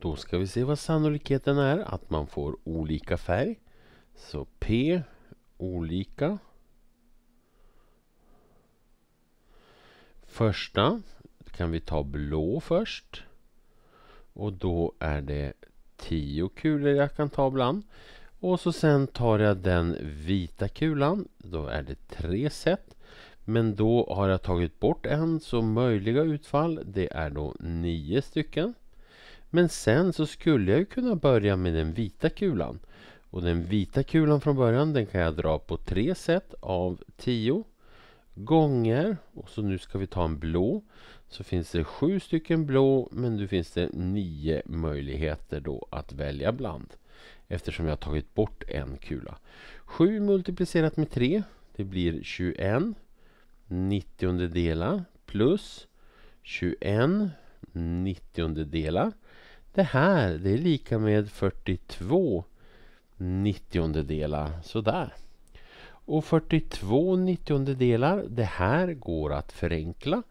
Då ska vi se vad sannolikheten är att man får olika färg. Så P olika. Första kan vi ta blå först. Och då är det 10 kulor jag kan ta bland. Och så sen tar jag den vita kulan. Då är det tre set. Men då har jag tagit bort en så möjliga utfall det är då nio stycken. Men sen så skulle jag ju kunna börja med den vita kulan. Och den vita kulan från början den kan jag dra på tre sätt av tio gånger. Och så nu ska vi ta en blå. Så finns det sju stycken blå men nu finns det nio möjligheter då att välja bland. Eftersom jag har tagit bort en kula. 7 multiplicerat med 3 det blir 21 delar plus 21 nittiondedelar. Det här det är lika med 42 nittiondedelar. Sådär. Och 42 nittiondedelar, det här går att förenkla.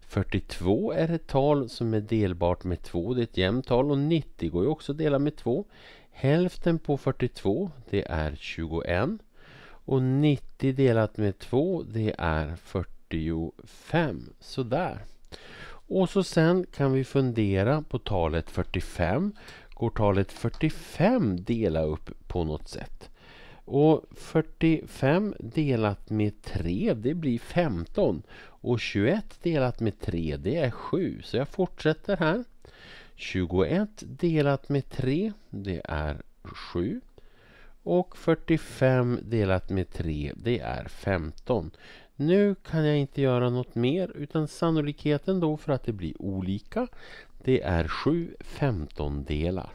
42 är ett tal som är delbart med 2, det är ett jämnt tal och 90 går ju också att dela med 2. Hälften på 42, det är 21. Och 90 delat med 2, det är 45. Sådär. Och så sen kan vi fundera på talet 45. Går talet 45 dela upp på något sätt? Och 45 delat med 3 det blir 15. Och 21 delat med 3 det är 7. Så jag fortsätter här. 21 delat med 3 det är 7. Och 45 delat med 3, det är 15. Nu kan jag inte göra något mer utan sannolikheten då för att det blir olika, det är 7 femtondelar.